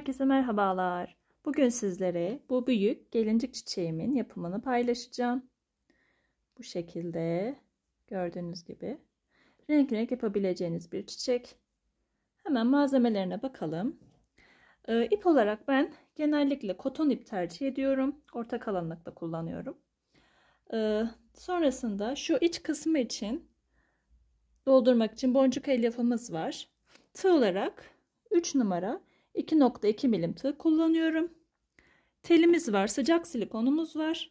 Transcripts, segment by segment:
Herkese merhabalar. Bugün sizlere bu büyük gelincik çiçeğimin yapımını paylaşacağım. Bu şekilde gördüğünüz gibi renk renk yapabileceğiniz bir çiçek. Hemen malzemelerine bakalım. Ee, ip olarak ben genellikle koton ip tercih ediyorum. Orta kalınlıkta kullanıyorum. Ee, sonrasında şu iç kısmı için doldurmak için boncuk elyafımız var. Tığ olarak 3 numara 2.2 milim tığ kullanıyorum. Telimiz var, sıcak silikonumuz var.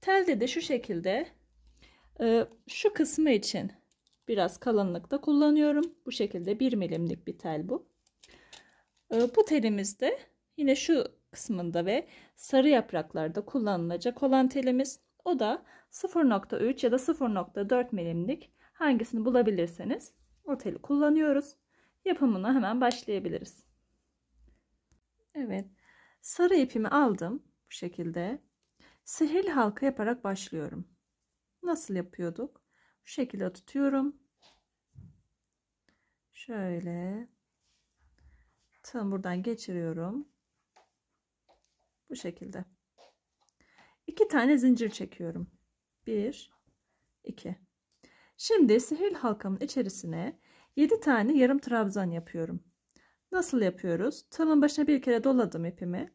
Telde de şu şekilde e, şu kısmı için biraz kalınlıkta kullanıyorum. Bu şekilde 1 milimlik bir tel bu. E, bu telimiz de yine şu kısmında ve sarı yapraklarda kullanılacak olan telimiz. O da 0.3 ya da 0.4 milimlik hangisini bulabilirseniz o teli kullanıyoruz. Yapımına hemen başlayabiliriz. Evet. Sarı ipimi aldım. Bu şekilde. Sihirli halka yaparak başlıyorum. Nasıl yapıyorduk? Bu şekilde tutuyorum. Şöyle. Tığım buradan geçiriyorum. Bu şekilde. İki tane zincir çekiyorum. Bir, iki. Şimdi sihirli halkamın içerisine yedi tane yarım trabzan yapıyorum. Nasıl yapıyoruz? Tığımın başına bir kere doladım ipimi.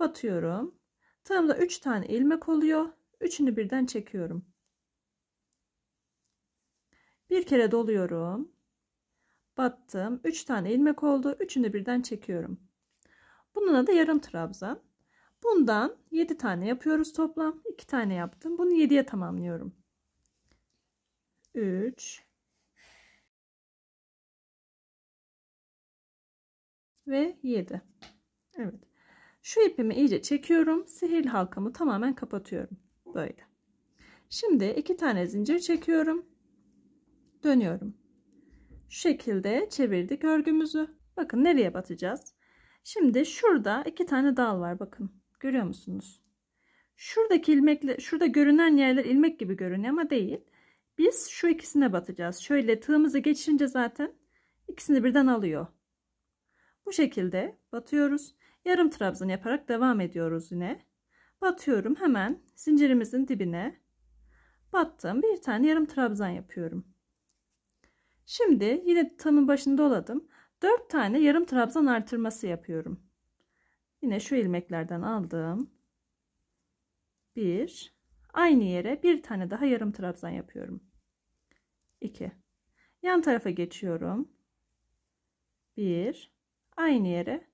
Batıyorum. Tığımda 3 tane ilmek oluyor. Üçünü birden çekiyorum. Bir kere doluyorum. Battım. 3 tane ilmek oldu. Üçünü birden çekiyorum. Bunun adı yarım trabzan. Bundan 7 tane yapıyoruz toplam. 2 tane yaptım. Bunu 7'ye tamamlıyorum. 3 ve 7 Evet şu ipimi iyice çekiyorum sihirli halkamı tamamen kapatıyorum böyle şimdi iki tane zincir çekiyorum dönüyorum şu şekilde çevirdik örgümüzü bakın nereye batacağız şimdi şurada iki tane dal var bakın görüyor musunuz şuradaki ilmekle şurada görünen yerler ilmek gibi görünüyor ama değil biz şu ikisine batacağız şöyle tığımızı geçince zaten ikisini birden alıyor bu şekilde batıyoruz. Yarım trabzan yaparak devam ediyoruz yine. Batıyorum hemen zincirimizin dibine. Battım. Bir tane yarım trabzan yapıyorum. Şimdi yine tamın başını doladım. 4 tane yarım trabzan artırması yapıyorum. Yine şu ilmeklerden aldım. 1 aynı yere bir tane daha yarım trabzan yapıyorum. 2 yan tarafa geçiyorum. 1 aynı yere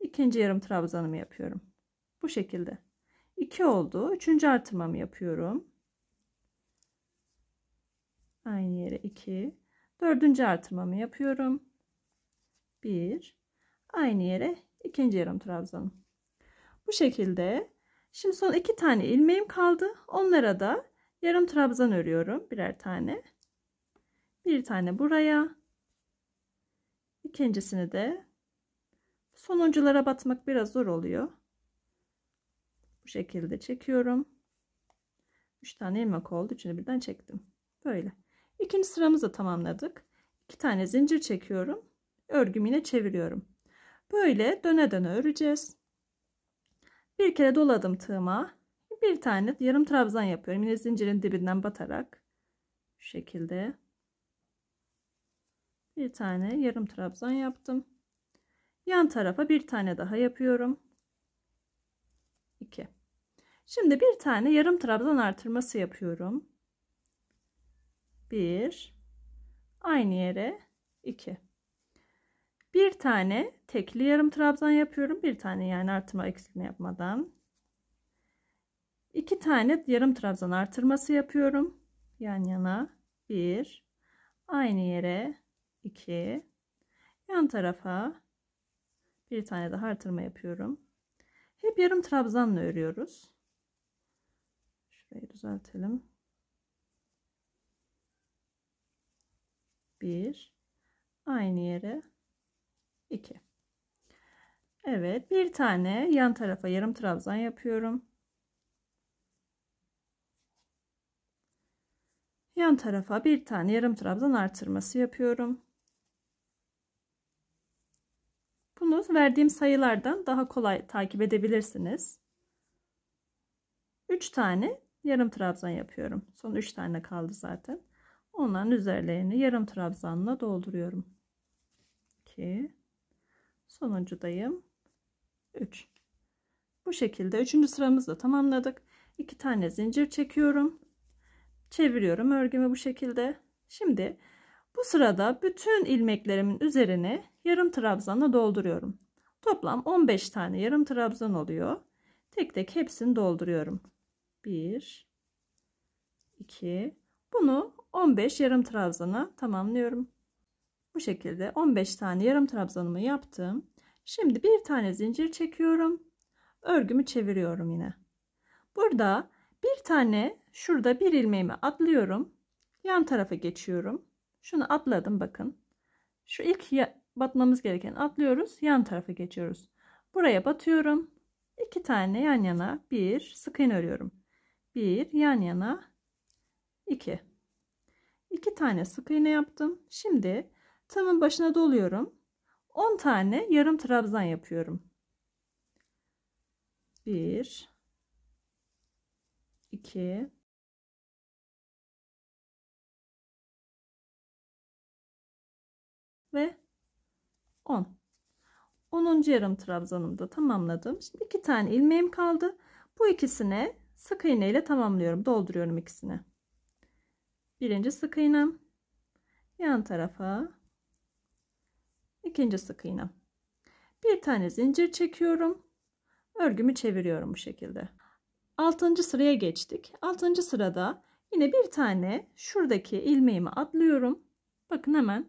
ikinci yarım trabzanımı yapıyorum. Bu şekilde. 2 oldu. Üçüncü artırmamı yapıyorum. Aynı yere 2. Dördüncü artırmamı yapıyorum. 1. Aynı yere ikinci yarım trabzanım. Bu şekilde. Şimdi son iki tane ilmeğim kaldı. Onlara da yarım trabzan örüyorum. Birer tane. Bir tane buraya. İkincisini de Sonunculara batmak biraz zor oluyor. Bu şekilde çekiyorum. 3 tane ilmek oldu. Üçünü birden çektim. Böyle. İkinci sıramızı tamamladık. 2 tane zincir çekiyorum. Örgümü yine çeviriyorum. Böyle döne döne öreceğiz. Bir kere doladım tığıma. Bir tane yarım trabzan yapıyorum. Yine zincirin dibinden batarak. Şu şekilde. Bir tane yarım trabzan yaptım yan tarafa bir tane daha yapıyorum 2 şimdi bir tane yarım trabzan artırması yapıyorum 1 aynı yere 2 bir tane tekli yarım trabzan yapıyorum bir tane yani artırma eksilme yapmadan 2 tane yarım trabzan artırması yapıyorum yan yana 1 aynı yere 2 yan tarafa bir tane daha artırma yapıyorum hep yarım trabzanla örüyoruz şurayı düzeltelim 1 aynı yere 2 Evet bir tane yan tarafa yarım trabzan yapıyorum yan tarafa bir tane yarım trabzan artırması yapıyorum Bunu verdiğim sayılardan daha kolay takip edebilirsiniz. 3 tane yarım trabzan yapıyorum. Son 3 tane kaldı zaten. Onların üzerlerini yarım trabzanla dolduruyorum. 2 sonuncudayım. 3 bu şekilde 3. sıramızı da tamamladık. 2 tane zincir çekiyorum. Çeviriyorum örgümü bu şekilde. Şimdi bu sırada bütün ilmeklerimin üzerine yarım trabzanla dolduruyorum. Toplam 15 tane yarım trabzan oluyor. Tek tek hepsini dolduruyorum. 1 2 Bunu 15 yarım trabzana tamamlıyorum. Bu şekilde 15 tane yarım trabzanımı yaptım. Şimdi bir tane zincir çekiyorum. Örgümü çeviriyorum yine. Burada bir tane şurada bir ilmeğimi atlıyorum. Yan tarafa geçiyorum. Şunu atladım bakın. Şu ilk batmamız gereken atlıyoruz. Yan tarafa geçiyoruz. Buraya batıyorum. İki tane yan yana bir sık iğne örüyorum. Bir yan yana iki. İki tane sık iğne yaptım. Şimdi tığımın başına doluyorum. 10 tane yarım trabzan yapıyorum. 1 2 ve 10. 10. yarım trabzanımı da tamamladım. Şimdi iki tane ilmeğim kaldı. Bu ikisine sık iğne ile tamamlıyorum. Dolduruyorum ikisini. Birinci sık iğnem. Yan tarafa. ikinci sık iğnem. Bir tane zincir çekiyorum. Örgümü çeviriyorum bu şekilde. Altıncı sıraya geçtik. Altıncı sırada yine bir tane şuradaki ilmeğimi atlıyorum. Bakın hemen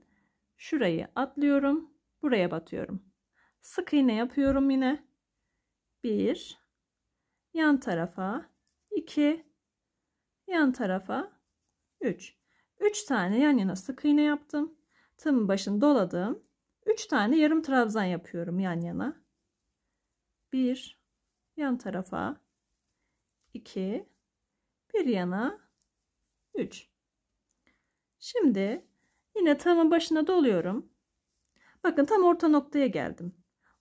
şurayı atlıyorum buraya batıyorum sık iğne yapıyorum yine bir yan tarafa iki yan tarafa üç üç tane yan yana sık iğne yaptım tığımın başını doladım üç tane yarım trabzan yapıyorum yan yana bir yan tarafa iki bir yana üç şimdi Yine tığımın başına doluyorum. Bakın tam orta noktaya geldim.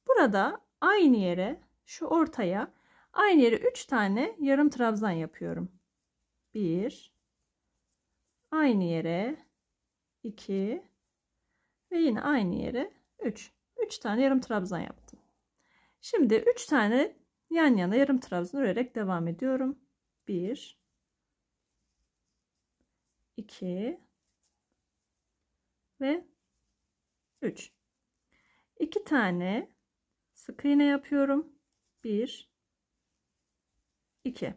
Burada aynı yere şu ortaya aynı yere 3 tane yarım trabzan yapıyorum. 1 aynı yere 2 ve yine aynı yere 3. 3 tane yarım trabzan yaptım. Şimdi 3 tane yan yana yarım trabzan örerek devam ediyorum. 1 2 ve 3. 2 tane sık iğne yapıyorum. 1 2.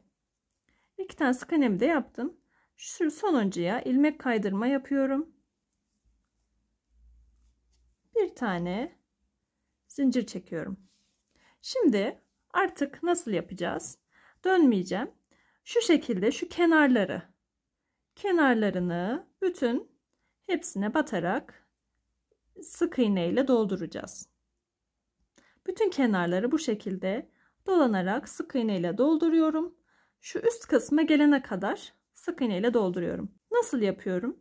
2 tane sık iğnemi de yaptım. Şu sonuncuya ilmek kaydırma yapıyorum. Bir tane zincir çekiyorum. Şimdi artık nasıl yapacağız? Dönmeyeceğim. Şu şekilde şu kenarları kenarlarını bütün hepsine batarak sık iğne ile dolduracağız. Bütün kenarları bu şekilde dolanarak sık iğne ile dolduruyorum. Şu üst kısma gelene kadar sık iğne ile dolduruyorum. Nasıl yapıyorum?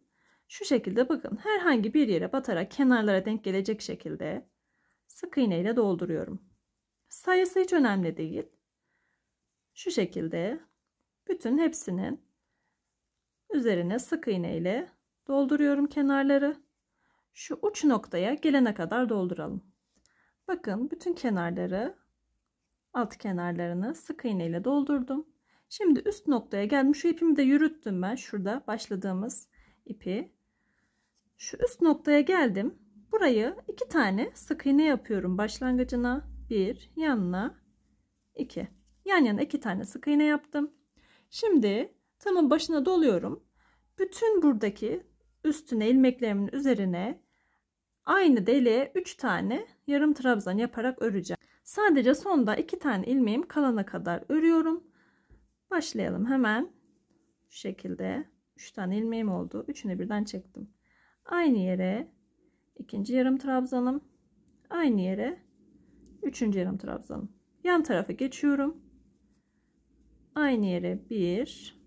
Şu şekilde bakın herhangi bir yere batarak kenarlara denk gelecek şekilde sık iğne ile dolduruyorum. Sayısı hiç önemli değil. Şu şekilde bütün hepsinin üzerine sık iğne ile dolduruyorum kenarları. Şu uç noktaya gelene kadar dolduralım. Bakın bütün kenarları alt kenarlarını sık iğne ile doldurdum. Şimdi üst noktaya gelmiş, Şu ipimi de yürüttüm ben. Şurada başladığımız ipi. Şu üst noktaya geldim. Burayı iki tane sık iğne yapıyorum. Başlangıcına bir, yanına iki. Yan yana iki tane sık iğne yaptım. Şimdi tamın başına doluyorum. Bütün buradaki üstüne ilmeklerimin üzerine aynı deliğe 3 tane yarım trabzan yaparak öreceğim. Sadece sonda 2 tane ilmeğim kalana kadar örüyorum. Başlayalım hemen. Şu şekilde 3 tane ilmeğim oldu. Üçünü birden çektim. Aynı yere ikinci yarım trabzanım. Aynı yere üçüncü yarım trabzanım. Yan tarafa geçiyorum. Aynı yere 1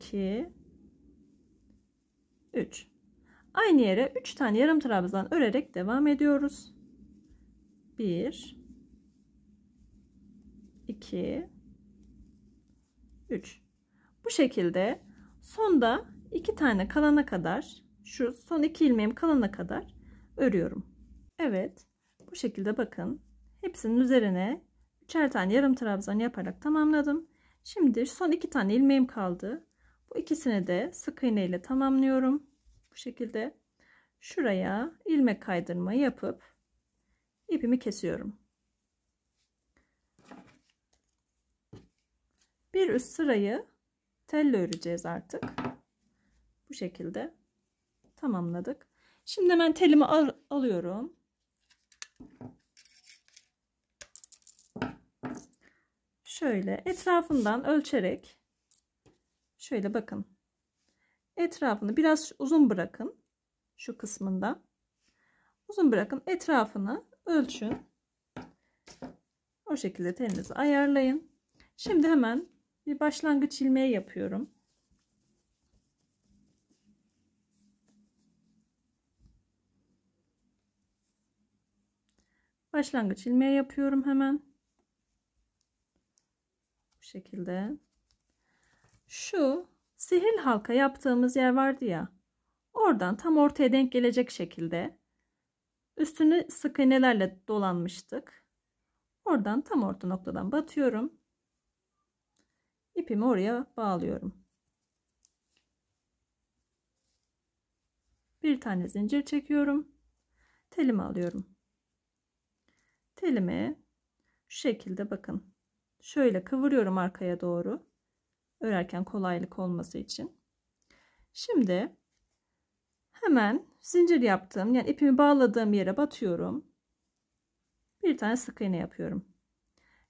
2 3 aynı yere 3 tane yarım trabzan örerek devam ediyoruz 1 2 3 bu şekilde sonda 2 tane kalana kadar şu son 2 ilmeğim kalana kadar örüyorum Evet bu şekilde bakın hepsinin üzerine üçer tane yarım trabzan yaparak tamamladım şimdi son iki tane ilmeğim kaldı bu ikisini de sık iğne ile tamamlıyorum. Bu şekilde şuraya ilmek kaydırma yapıp ipimi kesiyorum. Bir üst sırayı telle öreceğiz artık. Bu şekilde tamamladık. Şimdi hemen telimi al alıyorum. Şöyle etrafından ölçerek Şöyle bakın. Etrafını biraz uzun bırakın. Şu kısmında. Uzun bırakın. Etrafını ölçün. O şekilde telinizi ayarlayın. Şimdi hemen bir başlangıç ilmeği yapıyorum. Başlangıç ilmeği yapıyorum hemen. Bu şekilde. Şu sihirli halka yaptığımız yer vardı ya. Oradan tam ortaya denk gelecek şekilde üstünü sık iğnelerle dolanmıştık. Oradan tam orta noktadan batıyorum. ipimi oraya bağlıyorum. Bir tane zincir çekiyorum. Telimi alıyorum. Telimi şu şekilde bakın. Şöyle kıvırıyorum arkaya doğru örerken kolaylık olması için. Şimdi hemen zincir yaptığım yani ipimi bağladığım yere batıyorum. Bir tane sık iğne yapıyorum.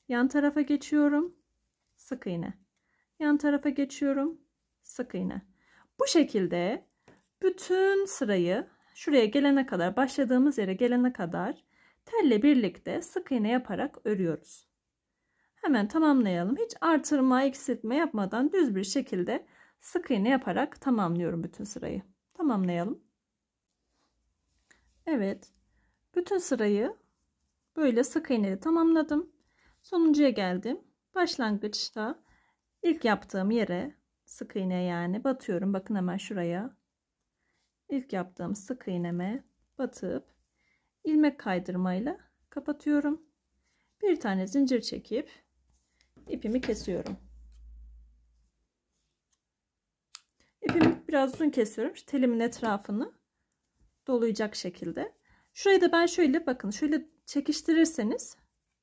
Yan tarafa geçiyorum. Sık iğne. Yan tarafa geçiyorum. Sık iğne. Bu şekilde bütün sırayı şuraya gelene kadar başladığımız yere gelene kadar telle birlikte sık iğne yaparak örüyoruz. Hemen tamamlayalım. Hiç artırma, eksiltme yapmadan düz bir şekilde sık iğne yaparak tamamlıyorum bütün sırayı. Tamamlayalım. Evet. Bütün sırayı böyle sık iğneli tamamladım. Sonuncuya geldim. Başlangıçta ilk yaptığım yere sık iğne yani batıyorum. Bakın hemen şuraya. İlk yaptığım sık iğneme batıp ilmek kaydırmayla kapatıyorum. Bir tane zincir çekip ipimi kesiyorum. İpimi biraz uzun kesiyorum. Şu telimin etrafını dolayacak şekilde. Şurayı da ben şöyle bakın şöyle çekiştirirseniz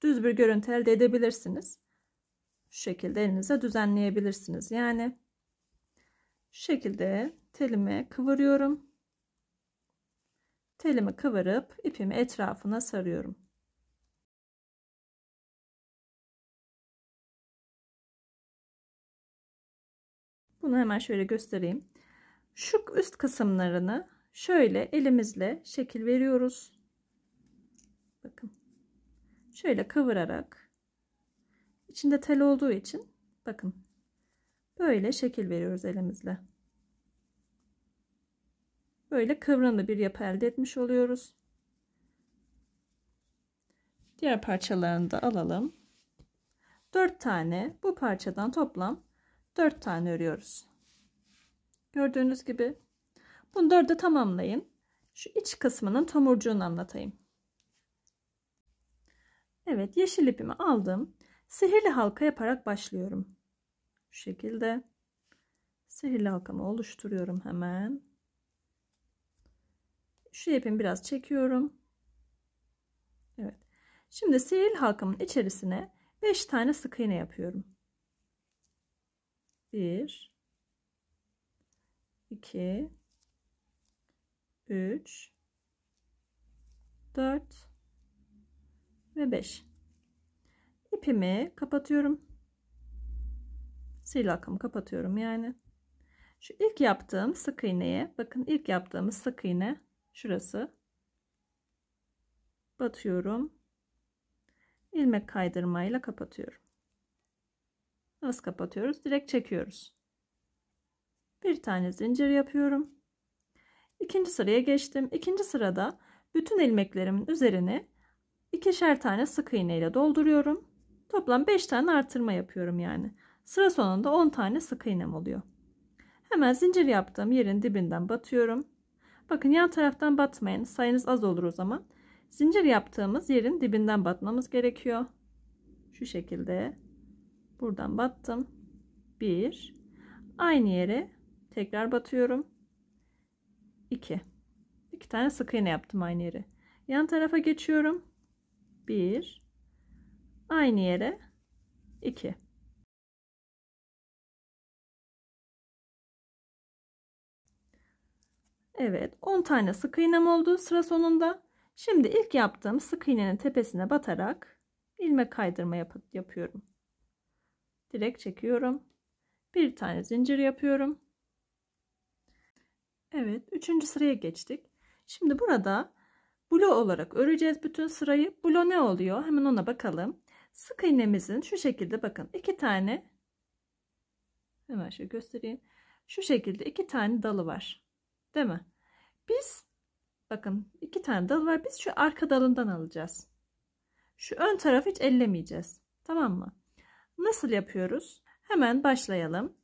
düz bir görüntü elde edebilirsiniz. Şu şekilde elinize düzenleyebilirsiniz. Yani şu şekilde telimi kıvırıyorum. Telimi kıvırıp ipimi etrafına sarıyorum. Bunu hemen şöyle göstereyim. Şu üst kısımlarını şöyle elimizle şekil veriyoruz. Bakın. Şöyle kıvırarak içinde tel olduğu için bakın böyle şekil veriyoruz elimizle. Böyle kıvrımlı bir yapı elde etmiş oluyoruz. Diğer parçalarını da alalım. 4 tane bu parçadan toplam 4 tane örüyoruz. Gördüğünüz gibi bunu 4'e tamamlayın. Şu iç kısmının tomurcuğunu anlatayım. Evet yeşil ipimi aldım. Sihirli halka yaparak başlıyorum. Şu şekilde sihirli halkamı oluşturuyorum hemen. Şu ipimi biraz çekiyorum. Evet. Şimdi sihirli halkamın içerisine 5 tane sık iğne yapıyorum. 1 2 3 4 ve 5 ipimi kapatıyorum sihirli akımı kapatıyorum yani şu ilk yaptığım sık iğneye bakın ilk yaptığımız sık iğne şurası batıyorum ilmek kaydırmayla kapatıyorum Nasıl kapatıyoruz? Direkt çekiyoruz. Bir tane zincir yapıyorum. İkinci sıraya geçtim. İkinci sırada bütün ilmeklerimin üzerine ikişer tane sık iğne ile dolduruyorum. Toplam 5 tane artırma yapıyorum yani. Sıra sonunda 10 tane sık iğnem oluyor. Hemen zincir yaptığım yerin dibinden batıyorum. Bakın yan taraftan batmayın. Sayınız az olur o zaman. Zincir yaptığımız yerin dibinden batmamız gerekiyor. Şu şekilde buradan battım Bir. aynı yere tekrar batıyorum 2 2 tane sık iğne yaptım aynı yere yan tarafa geçiyorum Bir. aynı yere 2 Evet 10 tane sık iğnem oldu sıra sonunda şimdi ilk yaptığım sık iğnenin tepesine batarak ilmek kaydırma yap yapıyorum direk çekiyorum. Bir tane zincir yapıyorum. Evet, üçüncü sıraya geçtik. Şimdi burada blo olarak öreceğiz bütün sırayı. Blo ne oluyor? Hemen ona bakalım. Sık iğnemizin şu şekilde bakın iki tane hemen şöyle göstereyim. Şu şekilde iki tane dalı var. Değil mi? Biz bakın iki tane dal var. Biz şu arka dalından alacağız. Şu ön tarafı hiç ellemeyeceğiz. Tamam mı? Nasıl yapıyoruz? Hemen başlayalım.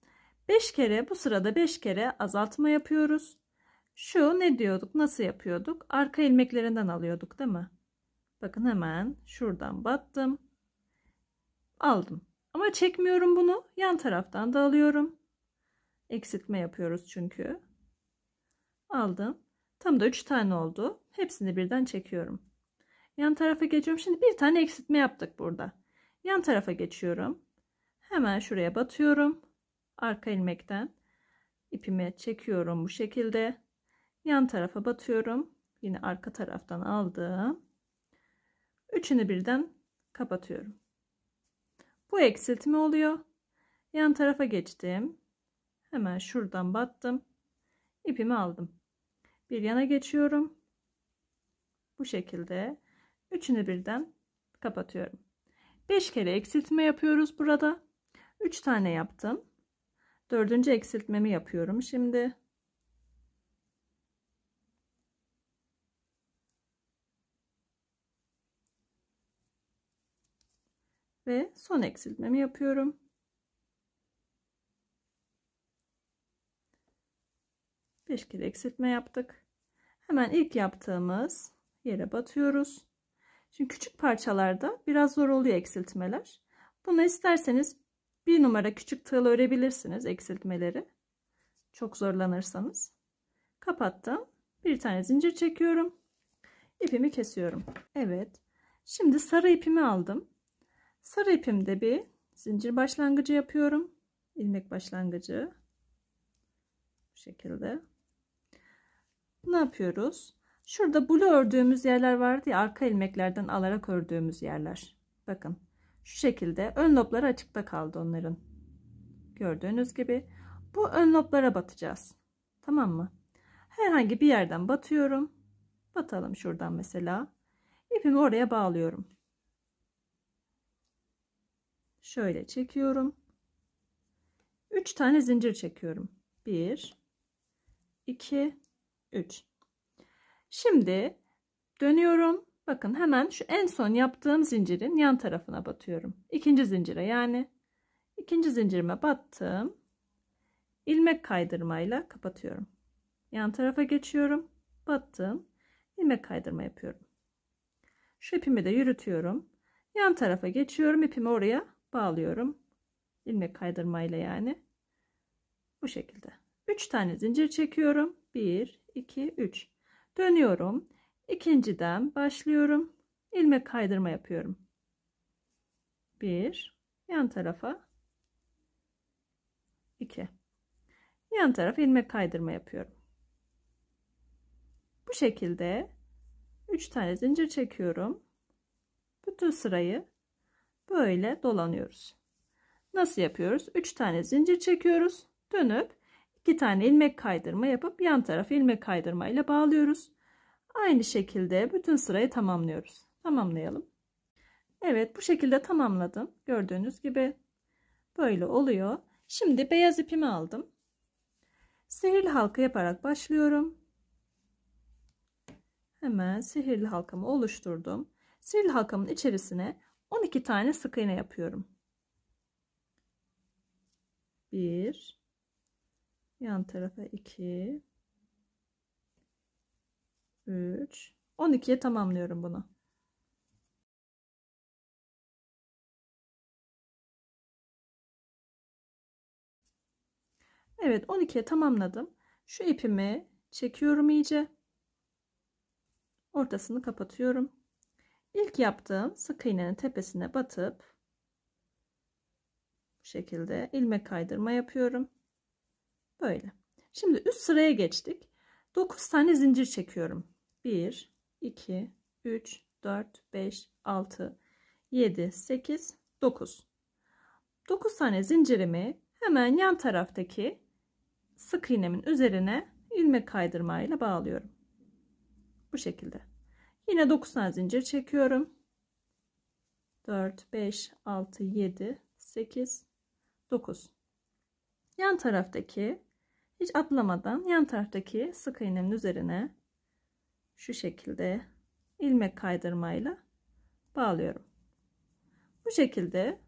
5 kere bu sırada 5 kere azaltma yapıyoruz. Şu ne diyorduk? Nasıl yapıyorduk? Arka ilmeklerinden alıyorduk değil mi? Bakın hemen şuradan battım. Aldım. Ama çekmiyorum bunu. Yan taraftan da alıyorum. Eksiltme yapıyoruz çünkü. Aldım. Tam da 3 tane oldu. Hepsini birden çekiyorum. Yan tarafa geçiyorum. Şimdi bir tane eksiltme yaptık burada. Yan tarafa geçiyorum hemen şuraya batıyorum arka ilmekten ipimi çekiyorum bu şekilde yan tarafa batıyorum yine arka taraftan aldım üçünü birden kapatıyorum bu eksiltme oluyor yan tarafa geçtim hemen şuradan battım ipimi aldım bir yana geçiyorum bu şekilde üçünü birden kapatıyorum 5 kere eksiltme yapıyoruz burada 3 tane yaptım. Dördüncü eksiltmemi yapıyorum. Şimdi ve son eksiltmemi yapıyorum. Beş kere eksiltme yaptık. Hemen ilk yaptığımız yere batıyoruz. Şimdi küçük parçalarda biraz zor oluyor eksiltmeler. Bunu isterseniz bir numara küçük tığıl örebilirsiniz eksiltmeleri. Çok zorlanırsanız. Kapattım. Bir tane zincir çekiyorum. ipimi kesiyorum. Evet. Şimdi sarı ipimi aldım. Sarı ipimde bir zincir başlangıcı yapıyorum. ilmek başlangıcı. Bu şekilde. Ne yapıyoruz? Şurada blue ördüğümüz yerler vardı ya arka ilmeklerden alarak ördüğümüz yerler. Bakın şu şekilde ön lobları açıkta kaldı onların. Gördüğünüz gibi bu ön loblara batacağız. Tamam mı? Herhangi bir yerden batıyorum. Batalım şuradan mesela. ipimi oraya bağlıyorum. Şöyle çekiyorum. 3 tane zincir çekiyorum. 1 2 3 Şimdi dönüyorum. Bakın hemen şu en son yaptığım zincirin yan tarafına batıyorum. İkinci zincire yani ikinci zincirime battım. ilmek kaydırmayla kapatıyorum. Yan tarafa geçiyorum. Battım. ilmek kaydırma yapıyorum. Şu ipimi de yürütüyorum. Yan tarafa geçiyorum. ipimi oraya bağlıyorum. ilmek kaydırmayla yani. Bu şekilde. 3 tane zincir çekiyorum. 1, 2, 3. Dönüyorum. İkinciden başlıyorum. ilmek kaydırma yapıyorum. Bir yan tarafa iki yan taraf ilmek kaydırma yapıyorum. Bu şekilde 3 tane zincir çekiyorum. Bütün sırayı böyle dolanıyoruz. Nasıl yapıyoruz? 3 tane zincir çekiyoruz. Dönüp 2 tane ilmek kaydırma yapıp yan tarafı ilmek kaydırma ile bağlıyoruz. Aynı şekilde bütün sırayı tamamlıyoruz. Tamamlayalım. Evet bu şekilde tamamladım. Gördüğünüz gibi böyle oluyor. Şimdi beyaz ipimi aldım. Sihirli halka yaparak başlıyorum. Hemen sihirli halkamı oluşturdum. Sihirli halkamın içerisine 12 tane sık iğne yapıyorum. Bir, yan tarafa 2 3 12'ye tamamlıyorum bunu. Evet 12'ye tamamladım. Şu ipimi çekiyorum iyice. Ortasını kapatıyorum. İlk yaptığım sık iğnenin tepesine batıp bu şekilde ilmek kaydırma yapıyorum. Böyle. Şimdi üst sıraya geçtik. 9 tane zincir çekiyorum. 1, 2, 3, 4, 5, 6, 7, 8, 9. 9 tane zincirimi hemen yan taraftaki sık iğnemin üzerine ilmek kaydırmayla bağlıyorum. Bu şekilde. Yine 9 tane zincir çekiyorum. 4, 5, 6, 7, 8, 9. Yan taraftaki hiç atlamadan yan taraftaki sık iğnemin üzerine şu şekilde ilmek kaydırmayla bağlıyorum. Bu şekilde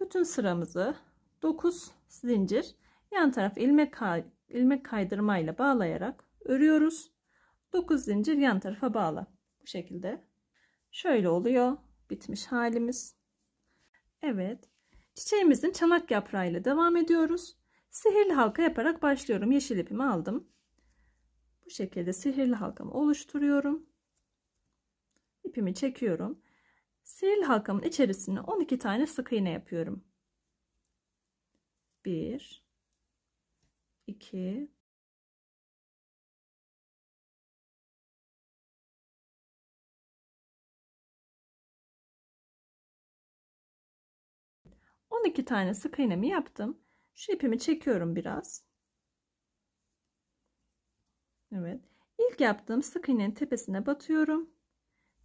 bütün sıramızı 9 zincir yan taraf ilmek ilmek kaydırmayla bağlayarak örüyoruz. 9 zincir yan tarafa bağla. Bu şekilde. Şöyle oluyor bitmiş halimiz. Evet. Çiçeğimizin çanak yaprağıyla devam ediyoruz. Sihirli halka yaparak başlıyorum. Yeşil ipimi aldım. Bu şekilde sihirli halkamı oluşturuyorum. İpimi çekiyorum. Sihirli halkamın içerisine 12 tane sık iğne yapıyorum. 1 2 12 tane sık iğnemi yaptım. Şu ipimi çekiyorum biraz. Evet. İlk yaptığım sık iğnenin tepesine batıyorum.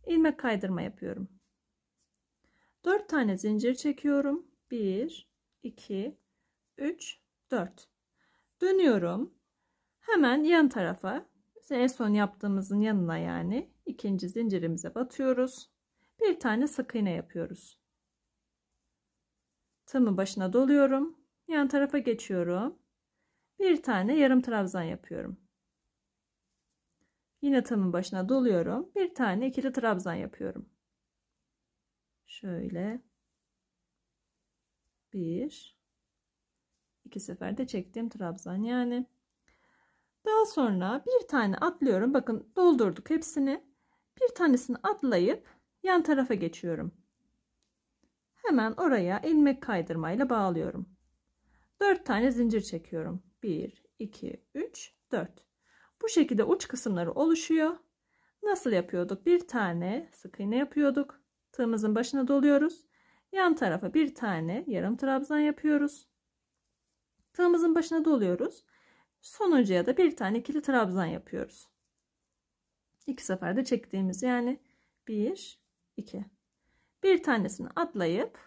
ilmek kaydırma yapıyorum. 4 tane zincir çekiyorum. 1 2 3 4. Dönüyorum. Hemen yan tarafa en son yaptığımızın yanına yani ikinci zincirimize batıyoruz. Bir tane sık iğne yapıyoruz. Tığımın başına doluyorum. Yan tarafa geçiyorum. Bir tane yarım trabzan yapıyorum. Yine tığımın başına doluyorum. Bir tane ikili trabzan yapıyorum. Şöyle. Bir. iki seferde çektiğim trabzan yani. Daha sonra bir tane atlıyorum. Bakın doldurduk hepsini. Bir tanesini atlayıp yan tarafa geçiyorum. Hemen oraya ilmek kaydırmayla bağlıyorum. Dört tane zincir çekiyorum. Bir, iki, üç, dört. Bu şekilde uç kısımları oluşuyor. Nasıl yapıyorduk? Bir tane sık iğne yapıyorduk. Tığımızın başına doluyoruz. Yan tarafa bir tane yarım trabzan yapıyoruz. Tığımızın başına doluyoruz. Sonuncuya da bir tane ikili trabzan yapıyoruz. İki seferde çektiğimiz yani bir, iki. Bir tanesini atlayıp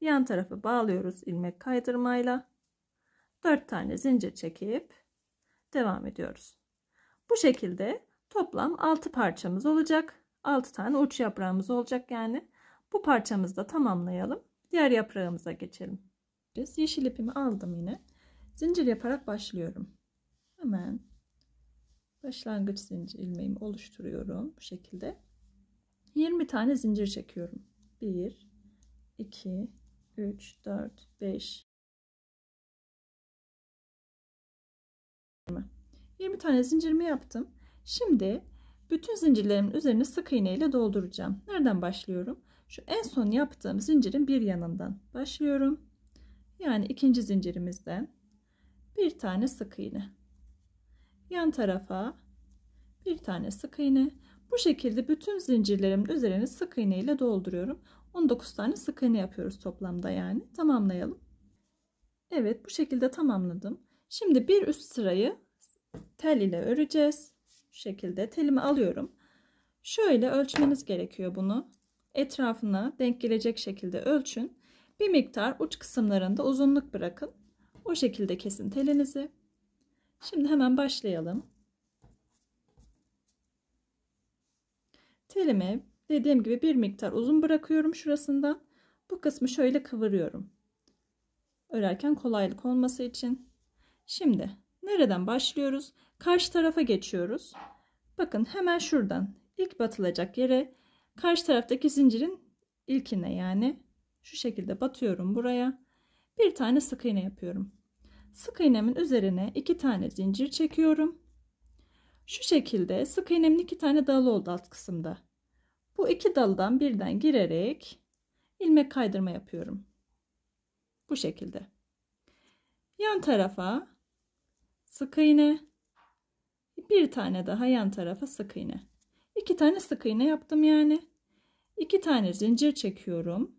yan tarafı bağlıyoruz ilmek kaydırmayla. Dört tane zincir çekip devam ediyoruz. Bu şekilde toplam 6 parçamız olacak. 6 tane uç yaprağımız olacak yani. Bu parçamızı da tamamlayalım. Diğer yaprağımıza geçelim. Yeşil ipimi aldım yine. Zincir yaparak başlıyorum. Hemen başlangıç zincir ilmeğimi oluşturuyorum bu şekilde. 20 tane zincir çekiyorum. 1 2 3 4 5 20 tane zincirimi yaptım. Şimdi bütün zincirlerimin üzerine sık iğne ile dolduracağım. Nereden başlıyorum? Şu en son yaptığım zincirin bir yanından başlıyorum. Yani ikinci zincirimizden bir tane sık iğne. Yan tarafa bir tane sık iğne. Bu şekilde bütün zincirlerimin üzerine sık iğne ile dolduruyorum. 19 tane sık iğne yapıyoruz toplamda yani. Tamamlayalım. Evet bu şekilde tamamladım. Şimdi bir üst sırayı tel ile öreceğiz. Şu şekilde telimi alıyorum. Şöyle ölçmeniz gerekiyor bunu. Etrafına denk gelecek şekilde ölçün. Bir miktar uç kısımlarında uzunluk bırakın. O şekilde kesin telinizi. Şimdi hemen başlayalım. Telimi dediğim gibi bir miktar uzun bırakıyorum şurasından. Bu kısmı şöyle kıvırıyorum. Örerken kolaylık olması için. Şimdi Nereden başlıyoruz? Karşı tarafa geçiyoruz. Bakın hemen şuradan ilk batılacak yere karşı taraftaki zincirin ilkine yani şu şekilde batıyorum buraya. Bir tane sık iğne yapıyorum. Sık iğnemin üzerine iki tane zincir çekiyorum. Şu şekilde sık iğnemin iki tane dalı oldu alt kısımda. Bu iki daldan birden girerek ilmek kaydırma yapıyorum. Bu şekilde. Yan tarafa sık iğne bir tane daha yan tarafa sık iğne iki tane sık iğne yaptım yani iki tane zincir çekiyorum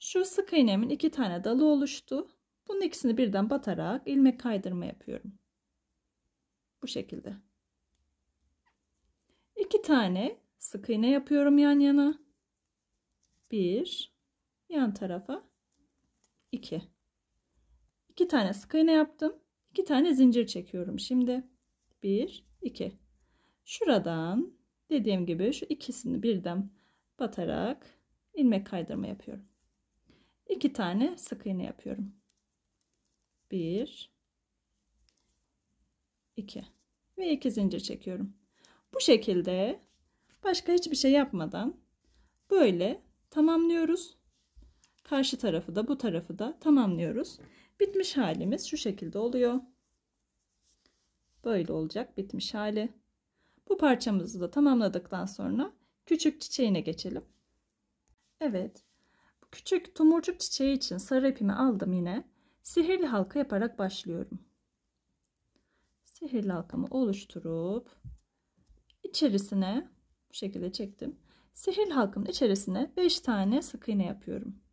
şu sık iğnemin iki tane dalı oluştu bunun ikisini birden batarak ilmek kaydırma yapıyorum bu şekilde iki tane sık iğne yapıyorum yan yana bir yan tarafa iki iki tane sık iğne yaptım 2 tane zincir çekiyorum şimdi. 1 2. Şuradan dediğim gibi şu ikisini birden batarak ilmek kaydırma yapıyorum. 2 tane sık iğne yapıyorum. 1 2 ve 2 zincir çekiyorum. Bu şekilde başka hiçbir şey yapmadan böyle tamamlıyoruz. Karşı tarafı da bu tarafı da tamamlıyoruz. Bitmiş halimiz şu şekilde oluyor. Böyle olacak bitmiş hali. Bu parçamızı da tamamladıktan sonra küçük çiçeğine geçelim. Evet. Bu küçük tomurcuk çiçeği için sarı ipimi aldım yine. Sihirli halka yaparak başlıyorum. Sihirli halkamı oluşturup içerisine bu şekilde çektim. Sihirli halkamın içerisine 5 tane sık iğne yapıyorum.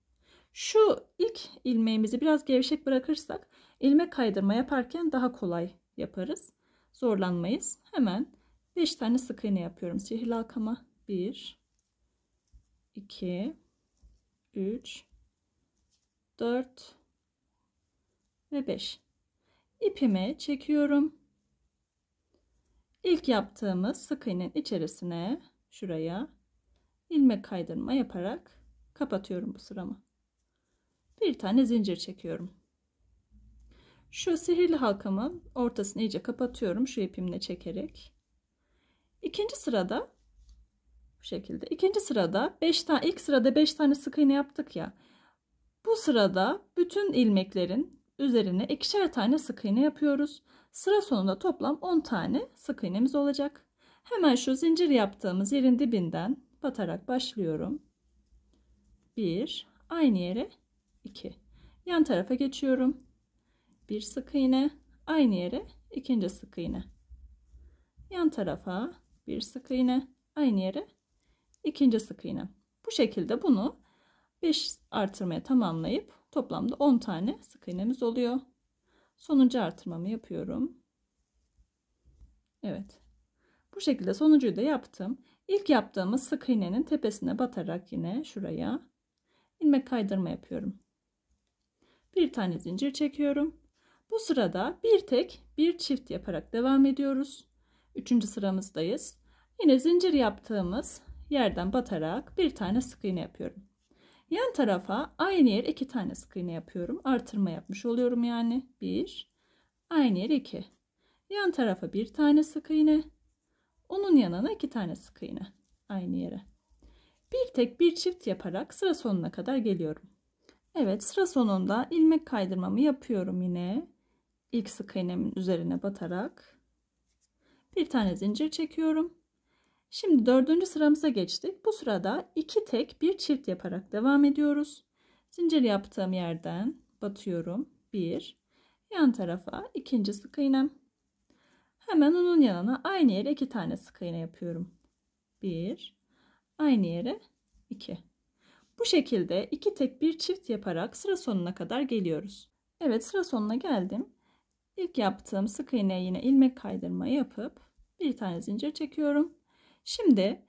Şu ilk ilmeğimizi biraz gevşek bırakırsak ilmek kaydırma yaparken daha kolay yaparız. Zorlanmayız. Hemen 5 tane sık iğne yapıyorum. Sihirli halkama 1 2 3 4 ve 5 ipimi çekiyorum. İlk yaptığımız sık iğnenin içerisine şuraya ilmek kaydırma yaparak kapatıyorum bu sıramı bir tane zincir çekiyorum. Şu sihirli halkamın ortasını iyice kapatıyorum şu ipimle çekerek. İkinci sırada bu şekilde. İkinci sırada 5 tane ilk sırada 5 tane sık iğne yaptık ya. Bu sırada bütün ilmeklerin üzerine ikişer tane sık iğne yapıyoruz. Sıra sonunda toplam 10 tane sık iğnemiz olacak. Hemen şu zincir yaptığımız yerin dibinden batarak başlıyorum. 1 aynı yere 2 yan tarafa geçiyorum bir sık iğne aynı yere ikinci sık iğne yan tarafa bir sık iğne aynı yere ikinci sık iğne bu şekilde bunu 5 artırmaya tamamlayıp toplamda 10 tane sık iğnemiz oluyor sonuncu artırmamı yapıyorum Evet bu şekilde sonuncuyu da yaptım İlk yaptığımız sık iğnenin tepesine batarak yine şuraya ilmek kaydırma yapıyorum bir tane zincir çekiyorum. Bu sırada bir tek bir çift yaparak devam ediyoruz. Üçüncü sıramızdayız. Yine zincir yaptığımız yerden batarak bir tane sık iğne yapıyorum. Yan tarafa aynı yer iki tane sık iğne yapıyorum. Artırma yapmış oluyorum yani. Bir, aynı yer iki. Yan tarafa bir tane sık iğne. Onun yanına iki tane sık iğne. Aynı yere. Bir tek bir çift yaparak sıra sonuna kadar geliyorum. Evet sıra sonunda ilmek kaydırmamı yapıyorum yine. İlk sık iğnemin üzerine batarak bir tane zincir çekiyorum. Şimdi dördüncü sıramıza geçtik. Bu sırada iki tek bir çift yaparak devam ediyoruz. Zincir yaptığım yerden batıyorum. Bir yan tarafa ikinci sık iğnem. Hemen onun yanına aynı yere iki tane sık iğne yapıyorum. Bir aynı yere iki. Bu şekilde iki tek bir çift yaparak sıra sonuna kadar geliyoruz. Evet sıra sonuna geldim. İlk yaptığım sık iğneye yine ilmek kaydırmayı yapıp bir tane zincir çekiyorum. Şimdi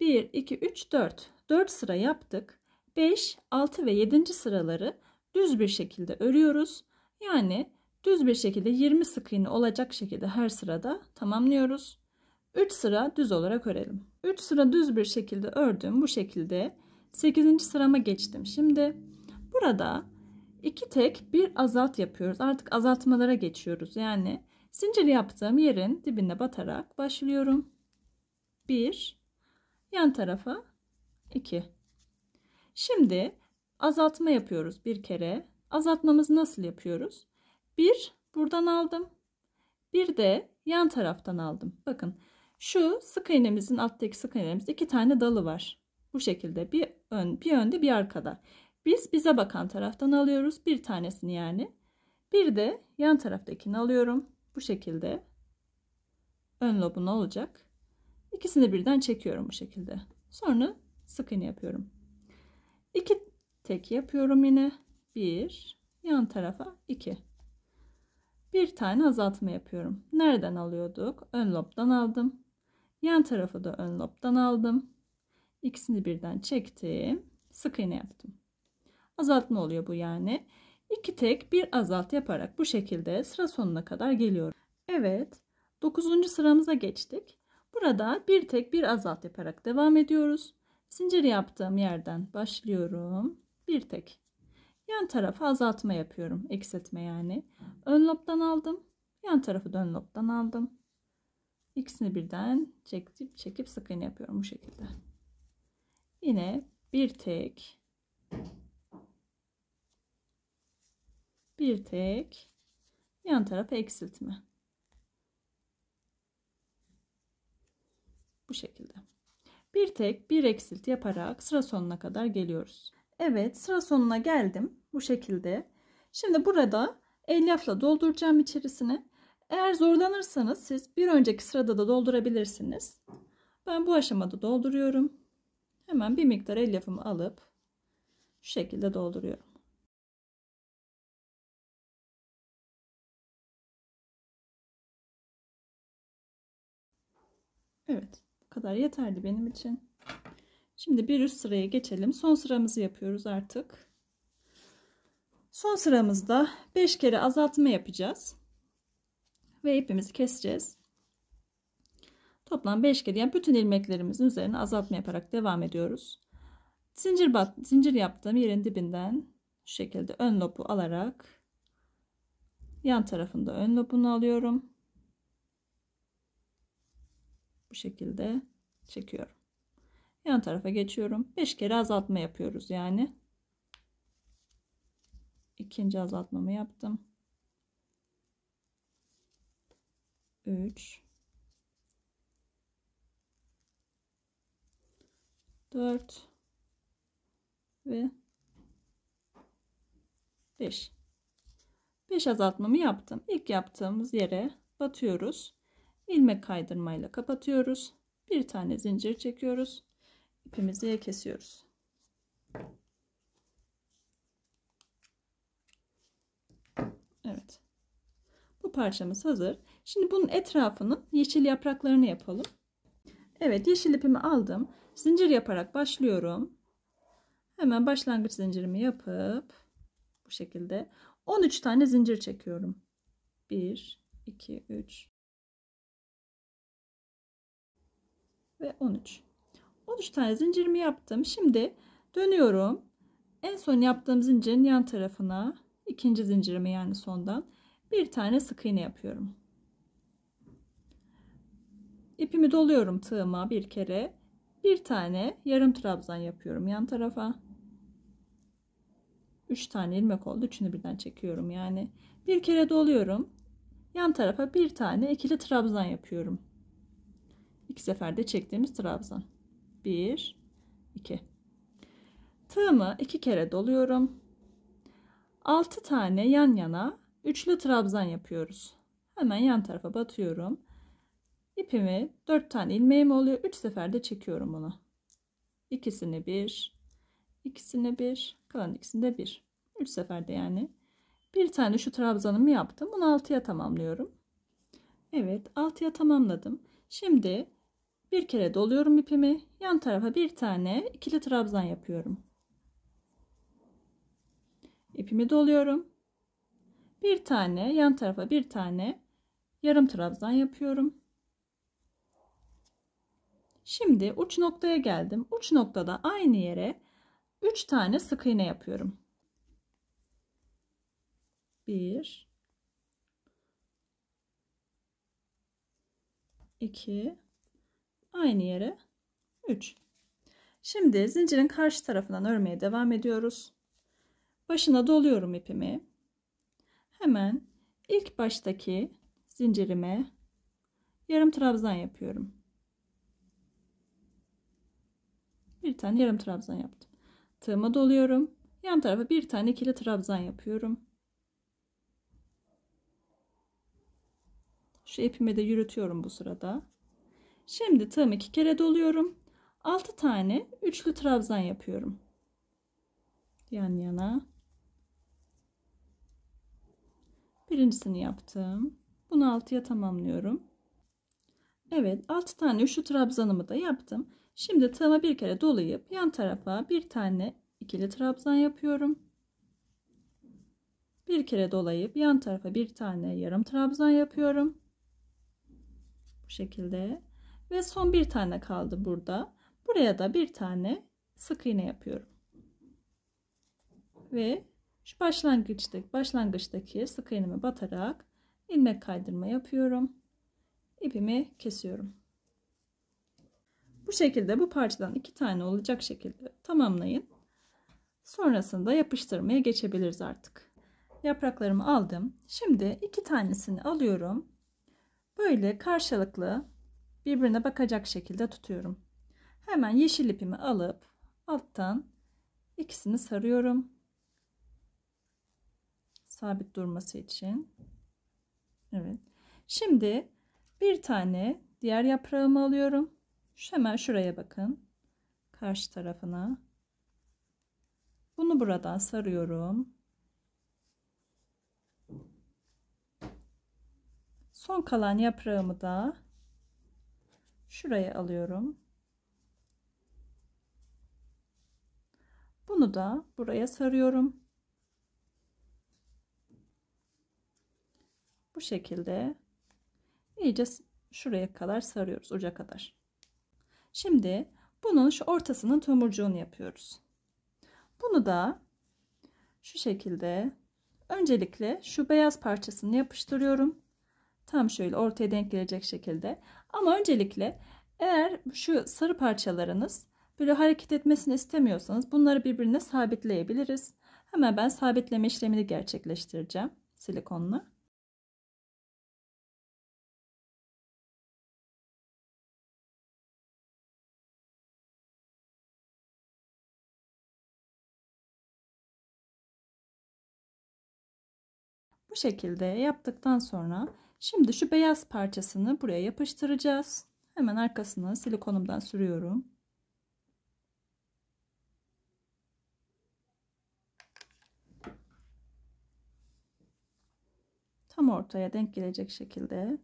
1, 2, 3, 4. 4 sıra yaptık. 5, 6 ve 7. sıraları düz bir şekilde örüyoruz. Yani düz bir şekilde 20 sık iğne olacak şekilde her sırada tamamlıyoruz. 3 sıra düz olarak örelim. 3 sıra düz bir şekilde ördüm. Bu şekilde 8. sırama geçtim. Şimdi burada iki tek bir azalt yapıyoruz. Artık azaltmalara geçiyoruz. Yani zincir yaptığım yerin dibine batarak başlıyorum. 1 yan tarafa 2. Şimdi azaltma yapıyoruz bir kere. Azaltmamızı nasıl yapıyoruz? 1 buradan aldım. Bir de yan taraftan aldım. Bakın şu sık iğnemizin alttaki sık iğnemiz iki tane dalı var. Bu şekilde bir ön, bir önde bir arkada. Biz bize bakan taraftan alıyoruz. Bir tanesini yani. Bir de yan taraftakini alıyorum. Bu şekilde. Ön lobun olacak? İkisini birden çekiyorum bu şekilde. Sonra sıkını yapıyorum. İki tek yapıyorum yine. Bir yan tarafa iki. Bir tane azaltma yapıyorum. Nereden alıyorduk? Ön lobdan aldım. Yan tarafı da ön lobdan aldım. İkisini birden çektim. Sık iğne yaptım. Azaltma oluyor bu yani. İki tek bir azalt yaparak bu şekilde sıra sonuna kadar geliyorum. Evet. 9. sıramıza geçtik. Burada bir tek bir azalt yaparak devam ediyoruz. Zincir yaptığım yerden başlıyorum. Bir tek. Yan tarafa azaltma yapıyorum. Eksiltme yani. Ön lobdan aldım. Yan tarafı da ön lobdan aldım. İkisini birden çekip çekip sık iğne yapıyorum bu şekilde. Yine bir tek bir tek yan tarafa eksiltme. Bu şekilde. Bir tek bir eksilt yaparak sıra sonuna kadar geliyoruz. Evet sıra sonuna geldim. Bu şekilde. Şimdi burada elyafla dolduracağım içerisine. Eğer zorlanırsanız siz bir önceki sırada da doldurabilirsiniz. Ben bu aşamada dolduruyorum. Hemen bir miktar elyafımı alıp şu şekilde dolduruyorum. Evet bu kadar yeterli benim için. Şimdi bir üst sıraya geçelim. Son sıramızı yapıyoruz artık. Son sıramızda 5 kere azaltma yapacağız. Ve ipimizi keseceğiz. Toplam 5 kere yani bütün ilmeklerimizin üzerine azaltma yaparak devam ediyoruz. Zincir, bat, zincir yaptığım yerin dibinden şu şekilde ön lopu alarak yan tarafında ön lopunu alıyorum. Bu şekilde çekiyorum. Yan tarafa geçiyorum. 5 kere azaltma yapıyoruz yani. İkinci azaltmamı yaptım. 3 4 ve 5. 5 azaltmamı yaptım. ilk yaptığımız yere batıyoruz. ilmek kaydırmayla kapatıyoruz. Bir tane zincir çekiyoruz. ipimizi kesiyoruz. Evet. Bu parçamız hazır. Şimdi bunun etrafının yeşil yapraklarını yapalım. Evet yeşil ipimi aldım. Zincir yaparak başlıyorum. Hemen başlangıç zincirimi yapıp bu şekilde 13 tane zincir çekiyorum. 1, 2, 3 ve 13. 13 tane zincirimi yaptım. Şimdi dönüyorum. En son yaptığım zincirin yan tarafına ikinci zincirimi yani sondan bir tane sık iğne yapıyorum. İpimi doluyorum tığıma bir kere. Bir tane yarım trabzan yapıyorum yan tarafa. 3 tane ilmek oldu. Üçünü birden çekiyorum yani. Bir kere doluyorum. Yan tarafa bir tane ikili trabzan yapıyorum. İki seferde çektiğimiz trabzan. 1 2 Tığımı iki kere doluyorum. 6 tane yan yana üçlü trabzan yapıyoruz. Hemen yan tarafa batıyorum. İpimi 4 tane ilmeğim oluyor 3 seferde çekiyorum bunu İkisini bir ikisini bir kalan ikisinde de bir 3 seferde yani bir tane şu trabzanımı yaptım bunu 6'ya tamamlıyorum Evet 6'ya tamamladım şimdi bir kere doluyorum ipimi yan tarafa bir tane ikili trabzan yapıyorum İpimi doluyorum bir tane yan tarafa bir tane yarım trabzan yapıyorum Şimdi uç noktaya geldim. Uç noktada aynı yere 3 tane sık iğne yapıyorum. 1 2 aynı yere 3. Şimdi zincirin karşı tarafından örmeye devam ediyoruz. Başına doluyorum ipimi. Hemen ilk baştaki zincirime yarım trabzan yapıyorum. bir tane yarım trabzan yaptım. Tığıma doluyorum. Yan tarafa bir tane ikili trabzan yapıyorum. Şu ipimi de yürütüyorum bu sırada. Şimdi tığımı iki kere doluyorum. Altı tane üçlü trabzan yapıyorum. Yan yana. Birincisini yaptım. Bunu altıya tamamlıyorum. Evet altı tane üçlü trabzanımı da yaptım. Şimdi tığımı bir kere dolayıp yan tarafa bir tane ikili trabzan yapıyorum. Bir kere dolayıp yan tarafa bir tane yarım trabzan yapıyorum. Bu şekilde. Ve son bir tane kaldı burada. Buraya da bir tane sık iğne yapıyorum. Ve şu başlangıçtaki, başlangıçtaki sık iğnemi batarak ilmek kaydırma yapıyorum. İpimi kesiyorum. Bu şekilde bu parçadan iki tane olacak şekilde tamamlayın. Sonrasında yapıştırmaya geçebiliriz artık. Yapraklarımı aldım. Şimdi iki tanesini alıyorum. Böyle karşılıklı birbirine bakacak şekilde tutuyorum. Hemen yeşil ipimi alıp alttan ikisini sarıyorum. Sabit durması için. Evet. Şimdi bir tane diğer yaprağımı alıyorum. Şu hemen şuraya bakın. Karşı tarafına. Bunu buradan sarıyorum. Son kalan yaprağımı da şuraya alıyorum. Bunu da buraya sarıyorum. Bu şekilde iyice şuraya kadar sarıyoruz uca kadar. Şimdi bunun şu ortasının tomurcuğunu yapıyoruz. Bunu da şu şekilde öncelikle şu beyaz parçasını yapıştırıyorum. Tam şöyle ortaya denk gelecek şekilde. Ama öncelikle eğer şu sarı parçalarınız böyle hareket etmesini istemiyorsanız bunları birbirine sabitleyebiliriz. Hemen ben sabitleme işlemini gerçekleştireceğim silikonla. Bu şekilde yaptıktan sonra şimdi şu beyaz parçasını buraya yapıştıracağız. Hemen arkasına silikonumdan sürüyorum. Tam ortaya denk gelecek şekilde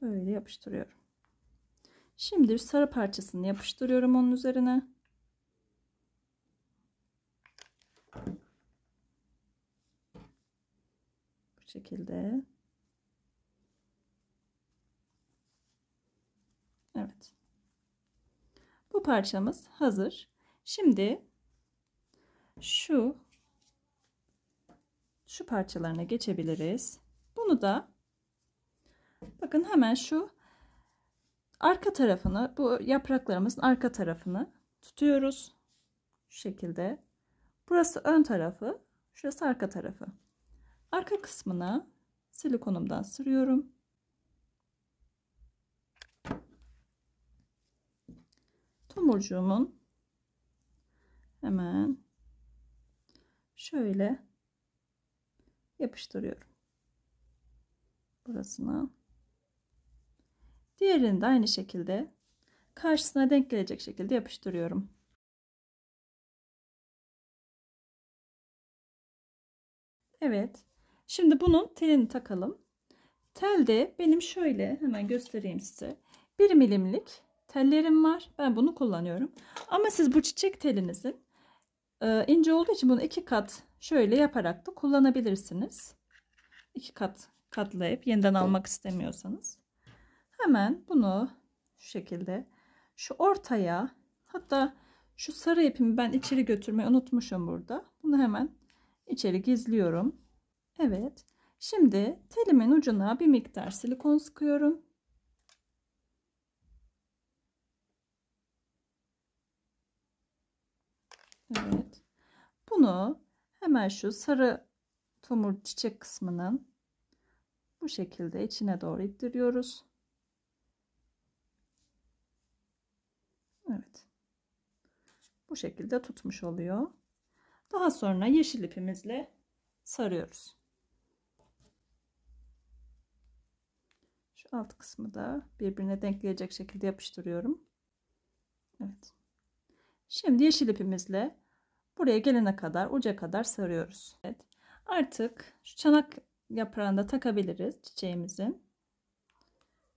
böyle yapıştırıyorum. Şimdi sarı parçasını yapıştırıyorum onun üzerine. şekilde. Evet. Bu parçamız hazır. Şimdi şu şu parçalarına geçebiliriz. Bunu da bakın hemen şu arka tarafını bu yapraklarımızın arka tarafını tutuyoruz. Şu şekilde. Burası ön tarafı. Şurası arka tarafı. Arka kısmına silikonumdan sürüyorum. Tomurcuğumun hemen şöyle yapıştırıyorum. Burasına. Diğerini de aynı şekilde karşısına denk gelecek şekilde yapıştırıyorum. Evet. Şimdi bunun telini takalım. Telde benim şöyle hemen göstereyim size. 1 milimlik tellerim var. Ben bunu kullanıyorum. Ama siz bu çiçek telinizin e, ince olduğu için bunu iki kat şöyle yaparak da kullanabilirsiniz. İki kat katlayıp yeniden almak istemiyorsanız. Hemen bunu şu şekilde şu ortaya hatta şu sarı ipimi ben içeri götürmeyi unutmuşum burada. Bunu hemen içeri gizliyorum. Evet. Şimdi telimin ucuna bir miktar silikon sıkıyorum. Evet. Bunu hemen şu sarı tomur çiçek kısmının bu şekilde içine doğru ittiriyoruz. Evet. Bu şekilde tutmuş oluyor. Daha sonra yeşil ipimizle sarıyoruz. alt kısmı da birbirine denkleyecek şekilde yapıştırıyorum. Evet. Şimdi yeşil ipimizle buraya gelene kadar uca kadar sarıyoruz. Evet. Artık şu çanak yaprağını takabiliriz çiçeğimizin.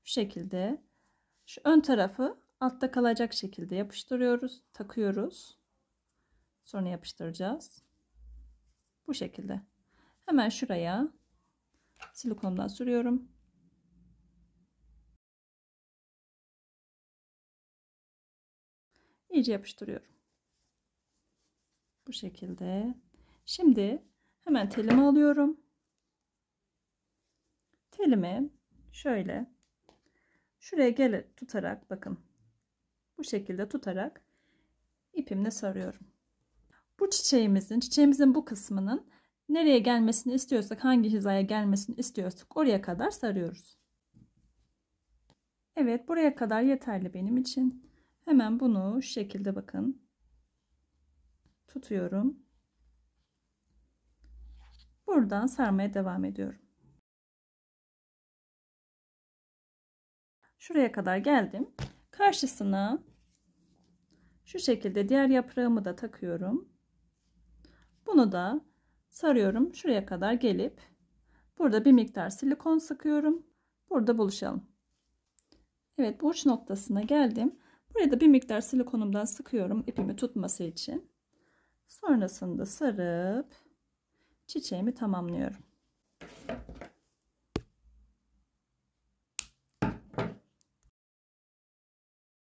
Şu şekilde şu ön tarafı altta kalacak şekilde yapıştırıyoruz, takıyoruz. Sonra yapıştıracağız. Bu şekilde. Hemen şuraya silikondan sürüyorum. iyice yapıştırıyorum. Bu şekilde. Şimdi hemen telimi alıyorum. Telimi şöyle şuraya gele tutarak bakın. Bu şekilde tutarak ipimle sarıyorum. Bu çiçeğimizin, çiçeğimizin bu kısmının nereye gelmesini istiyorsak, hangi hizaya gelmesini istiyorsak oraya kadar sarıyoruz. Evet, buraya kadar yeterli benim için. Hemen bunu şu şekilde bakın. Tutuyorum. Buradan sarmaya devam ediyorum. Şuraya kadar geldim. Karşısına şu şekilde diğer yaprağımı da takıyorum. Bunu da sarıyorum. Şuraya kadar gelip burada bir miktar silikon sıkıyorum. Burada buluşalım. Evet uç noktasına geldim. Buraya da bir miktar silikonumdan sıkıyorum ipimi tutması için. Sonrasında sarıp çiçeğimi tamamlıyorum.